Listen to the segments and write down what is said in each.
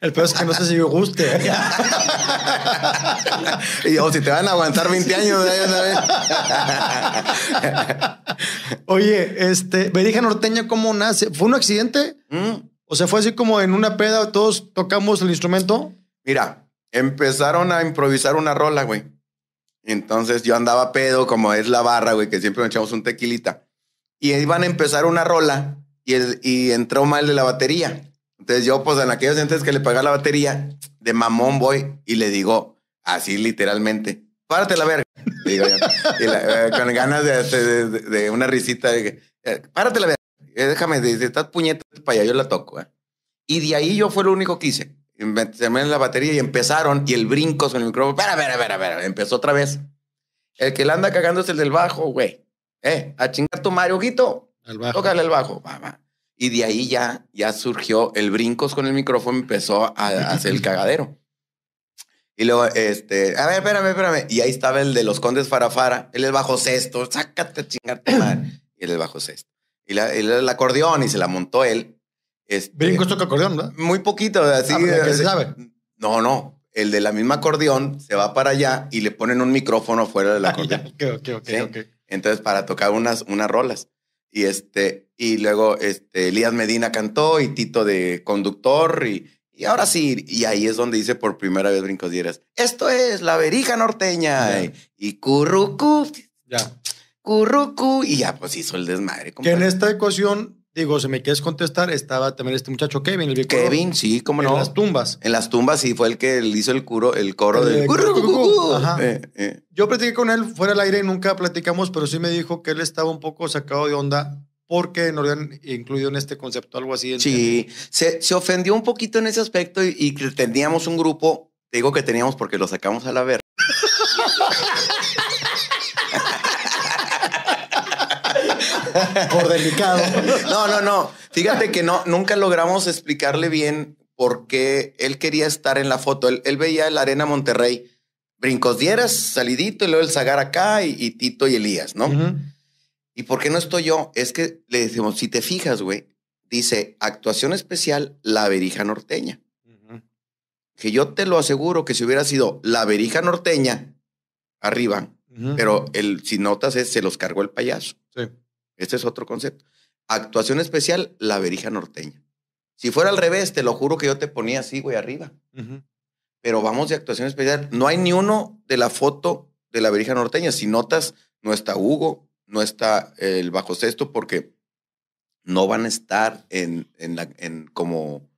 El peor es que no sé si me guste. ¿eh? o si te van a aguantar 20 años. Oye, este, Berija Norteña, ¿cómo nace? ¿Fue un accidente? Mm. O sea, fue así como en una peda, todos tocamos el instrumento. Mira, empezaron a improvisar una rola, güey. Entonces yo andaba pedo, como es la barra, güey, que siempre echamos un tequilita. Y iban a empezar una rola y, y entró mal de la batería. Entonces yo, pues en aquellos entonces que le pagaba la batería, de mamón voy y le digo, así literalmente, párate la verga. Eh, con ganas de, una risita, eh, párate la verga. Eh, déjame, de estas puñetas para allá, yo la toco. Y de ahí yo fue lo único que hice. Me terminé la batería y empezaron, y el brinco con el micrófono, para, para, para, para, empezó otra vez. El que la anda cagando es el del bajo, güey. Eh, a chingar tu Mario, Guito. Tócale el bajo, mamá. Y de ahí ya, ya surgió el brincos con el micrófono, empezó a, hacer el cagadero. Y luego, este, a ver, espérame, espérame. Y ahí estaba el de los condes Farafara. Él es bajo sexto, sácate chingarte madre. Y él es bajo sexto. Y la, el acordeón y se la montó él. Este, brincos toca acordeón, ¿verdad? ¿no? Muy poquito, ah, así. Pues, que se sabe. No, no. El de la misma acordeón se va para allá y le ponen un micrófono fuera del ah, acordeón. Ah, Okay, Entonces, para tocar unas, unas rolas. Y este, y luego este, Elías Medina cantó y Tito de conductor y, y ahora sí, y ahí es donde dice por primera vez Brincos Dieras, esto es la verija norteña y, currucu, ya. currucu, y ya pues hizo el desmadre. Que en esta ecuación, digo, si me quieres contestar, estaba también este muchacho Kevin, el Kevin, sí, cómo no. En las tumbas. En las tumbas, sí, fue el que hizo el, curo, el coro del... Currucu. Eh, eh. Yo platiqué con él fuera del aire y nunca platicamos, pero sí me dijo que él estaba un poco sacado de onda porque no habían incluido en este concepto algo así. sí, se, ofendió un poquito en ese aspecto y, y teníamos un grupo, digo que teníamos porque lo sacamos a la ver. por delicado. No, no, no. Fíjate que no, nunca logramos explicarle bien por qué él quería estar en la foto. Él, veía la Arena Monterrey, brincos dieras, salidito, y luego el Zagar acá y, Tito y Elías, ¿no? ¿Y por qué no estoy yo? Es que le decimos, si te fijas, güey, dice actuación especial La Verija Norteña. Que yo te lo aseguro que si hubiera sido La Verija Norteña, arriba, pero el, si notas es se los cargó el payaso. Sí. Este es otro concepto. Actuación especial La Verija Norteña. Si fuera al revés, te lo juro que yo te ponía así, güey, arriba. Pero vamos de actuación especial. No hay ni uno de la foto de la Verija Norteña. Si notas, no está Hugo, no está eh, el bajo sexto porque no van a estar en, la, en como,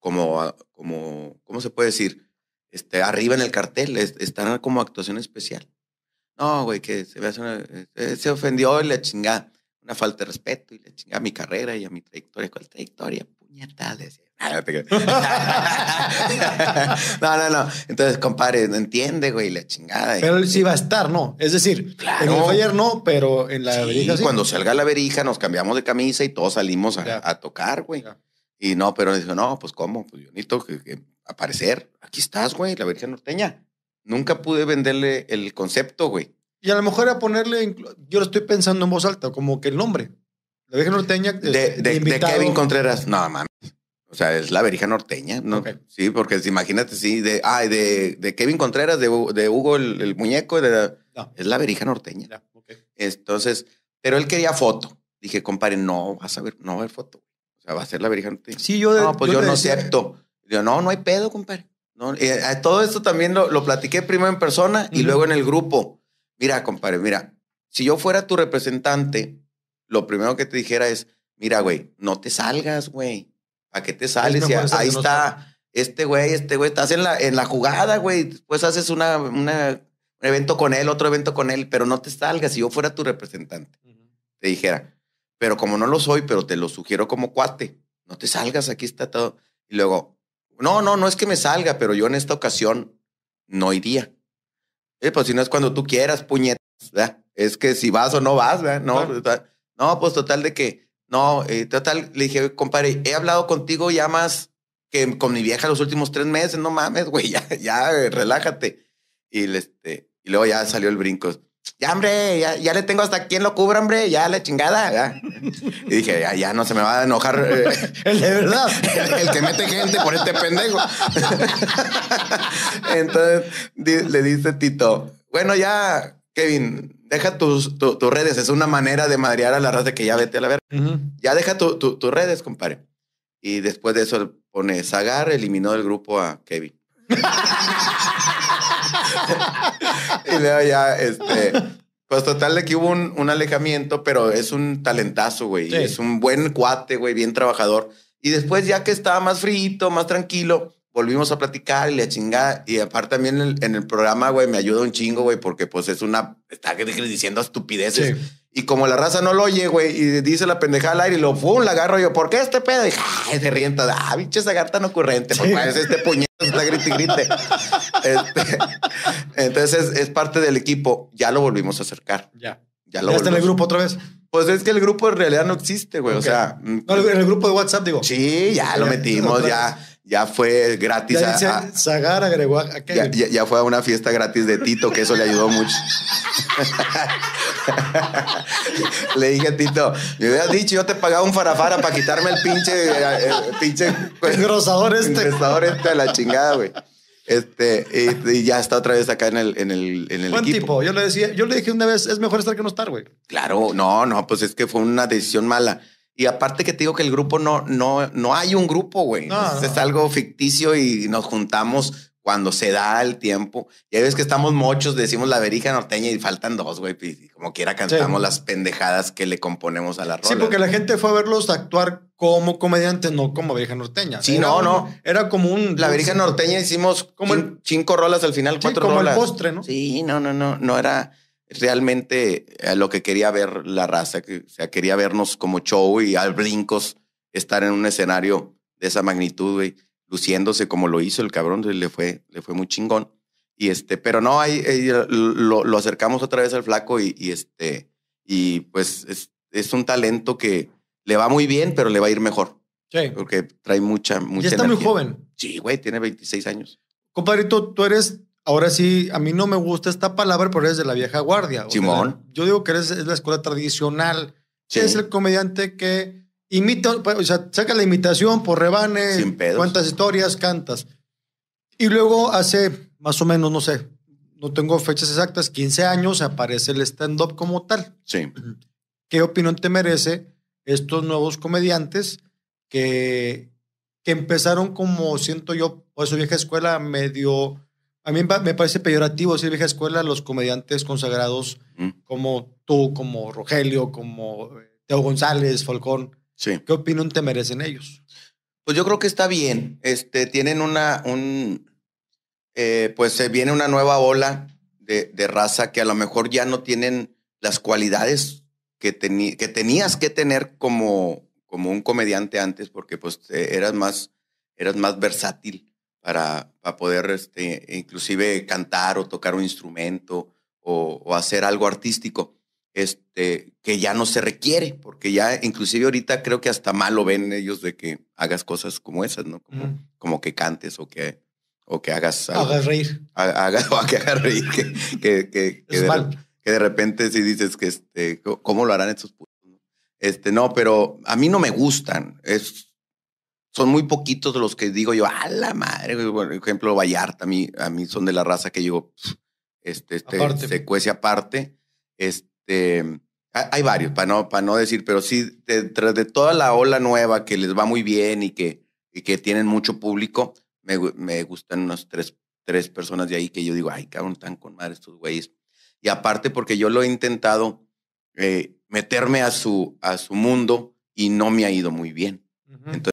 como, ah, como, ¿cómo se puede decir? Este, arriba en el cartel, están como actuación especial. No, güey, que se, eh, eh, ofendió y le chinga Una falta de respeto y le chinga a mi carrera y a mi trayectoria. ¿Cuál trayectoria? Ah, no, no, no. Entonces, compadre, no entiende, güey, la chingada. Pero sí va a estar, ¿no? Es decir, en no, pero en la verija cuando salga la verija nos cambiamos de camisa y todos salimos a, tocar, güey. Y no, pero dijo, no, pues ¿cómo? Pues yo que, aparecer. Aquí estás, güey, la verija Norteña. Nunca pude venderle el concepto, güey. Y a lo mejor a ponerle, yo lo estoy pensando en voz alta, como que el nombre. La verija norteña de, este, Kevin Contreras. No, mames. O sea, es la verija norteña, ¿no? Sí, porque imagínate, sí, de, de, Kevin Contreras, de, Hugo el, muñeco, es la verija norteña. Entonces, pero él quería foto. Dije, compadre, no vas a ver, no va a haber foto. O sea, va a ser la verija norteña. Sí, yo. No, pues yo, no acepto. Yo, no, no hay pedo, compadre. No, eh, todo esto también lo, platiqué primero en persona y luego en el grupo. Mira, compadre, mira, si yo fuera tu representante, lo primero que te dijera es, mira, güey, no te salgas, güey. ¿A qué te sales? ahí está este güey, este güey, estás en la, en la jugada, güey. Después haces una, una, un evento con él, otro evento con él, pero no te salgas. Si yo fuera tu representante, te dijera, pero como no lo soy, pero te lo sugiero como cuate, no te salgas, aquí está todo. Y luego, no, no, no es que me salga, pero yo en esta ocasión no iría. Eh, pues si no es cuando tú quieras, puñetas, ¿verdad? Es que si vas o no vas, ¿verdad? No, no, pues total de que, no, eh, total, le dije, compadre, he hablado contigo ya más que con mi vieja los últimos tres meses, no mames, güey, ya, ya, eh, relájate. Y, le, este, y luego ya salió el brinco. Ya, hombre, ya, ya le tengo hasta quien lo cubra, hombre, ya la chingada. Y dije, ya, ya no se me va a enojar. Eh, el de verdad, el que mete gente por este pendejo. Entonces le dice Tito, bueno, ya Kevin, deja tus, tus redes. Es una manera de madrear a la raza que ya vete a la verga. Ya deja tus redes, compadre. Y después de eso pone, Zagar eliminó del grupo a Kevin. y luego ya, este... Pues total de que hubo un, alejamiento, pero es un talentazo, güey. Es un buen cuate, güey, bien trabajador. Y después ya que estaba más frito, más tranquilo, volvimos a platicar y a chingar Y aparte también en el, programa, güey, me ayuda un chingo, güey, porque pues es una... Está diciendo estupideces. Y como la raza no lo oye, güey, y dice la pendejada al aire y lo pum, la agarro yo, ¿por qué este pedo? Y se rienta, ah, bicho, esa tan ocurrente, sí. porque es pues, este puñetazo está grite y grite. Este, entonces es, parte del equipo. Ya lo volvimos a acercar. Ya. Ya lo está en el grupo otra vez. Pues es que el grupo en realidad no existe, güey. O sea. en el grupo de WhatsApp, digo. Sí, ya lo metimos, ya ya fue gratis. Ya a, agregó ya, fue a una fiesta gratis de Tito, que eso le ayudó mucho. le dije a Tito, me hubieras dicho, yo te pagaba un farafara para quitarme el pinche, eh, eh, pues, engrosador este. Engrosador este de la chingada, güey. Este, y, ya está otra vez acá en el, en el, en el Buen equipo. tipo. Yo le decía, yo le dije una vez, es mejor estar que no estar, güey. Claro, no, no, pues es que fue una decisión mala. Y aparte que te digo que el grupo no, no, no hay un grupo, güey. Es algo ficticio y nos juntamos cuando se da el tiempo. Y hay ves que estamos mochos, decimos la verija norteña y faltan dos, güey. Y como quiera cantamos las pendejadas que le componemos a la rola. Sí, porque la gente fue a verlos actuar como comediantes, no como verija norteña. Sí, no, no. Era como un... La verija norteña hicimos como cinco rolas al final, cuatro rolas. como el postre, ¿no? Sí, no, no, no. No era realmente a eh, lo que quería ver la raza, que, o sea, quería vernos como show y al brincos estar en un escenario de esa magnitud, güey, luciéndose como lo hizo el cabrón, le fue, le fue muy chingón. Y este, pero no, ahí, eh, lo, acercamos otra vez al flaco y, este, y pues es, un talento que le va muy bien, pero le va a ir mejor. Sí. Porque trae mucha, mucha. Ya está muy joven. Sí, güey, tiene 26 años. Compadrito, tú eres Ahora sí, a mí no me gusta esta palabra, pero eres de la vieja guardia. Simón. yo digo que eres es la escuela tradicional. Sí. Es el comediante que imita, o sea, saca la imitación por rebanes. Sin historias cantas. Y luego hace más o menos, no sé, no tengo fechas exactas, 15 años aparece el stand-up como tal. Sí. ¿Qué opinión te merece estos nuevos comediantes que, que empezaron como, siento yo, por su vieja escuela medio a mí me parece peyorativo decir vieja escuela los comediantes consagrados mm. como tú, como Rogelio, como eh, Teo González, Falcón. Sí. ¿Qué opinión te merecen ellos? Pues yo creo que está bien. Este, tienen una, un, eh, pues se viene una nueva ola de, raza que a lo mejor ya no tienen las cualidades que, que tenías que tener como, como un comediante antes, porque pues eh, eras más, eras más versátil para, poder este, inclusive cantar o tocar un instrumento o, hacer algo artístico, este, que ya no se requiere, porque ya inclusive ahorita creo que hasta mal lo ven ellos de que hagas cosas como esas, ¿no? Como, como que cantes o que, o que hagas... Hagas reír. Haga, o que hagas reír, que, que, que, que, de, repente si dices que, este, ¿cómo lo harán estos putos? Este, no, pero a mí no me gustan. Es, son muy poquitos los que digo yo, a la madre, por ejemplo, Vallarta, a mí, a mí son de la raza que yo, este, este, aparte. se cuece aparte. Este, mm, hay varios, para no, para no decir, pero sí, detrás de toda la ola nueva que les va muy bien y que, y que tienen mucho público, me, me gustan unas tres, tres personas de ahí que yo digo, ay, cabrón, tan con madre estos güeyes. Y aparte, porque yo lo he intentado eh, meterme a su, a su mundo y no me ha ido muy bien. Entonces,